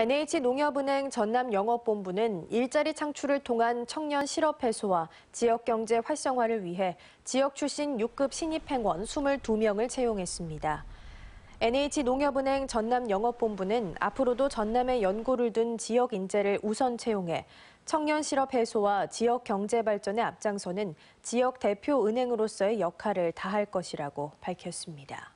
NH농협은행 전남영업본부는 일자리 창출을 통한 청년 실업 해소와 지역경제 활성화를 위해 지역 출신 6급 신입행원 22명을 채용했습니다. NH농협은행 전남영업본부는 앞으로도 전남에 연고를 둔 지역 인재를 우선 채용해 청년 실업 해소와 지역 경제 발전에 앞장서는 지역 대표 은행으로서의 역할을 다할 것이라고 밝혔습니다.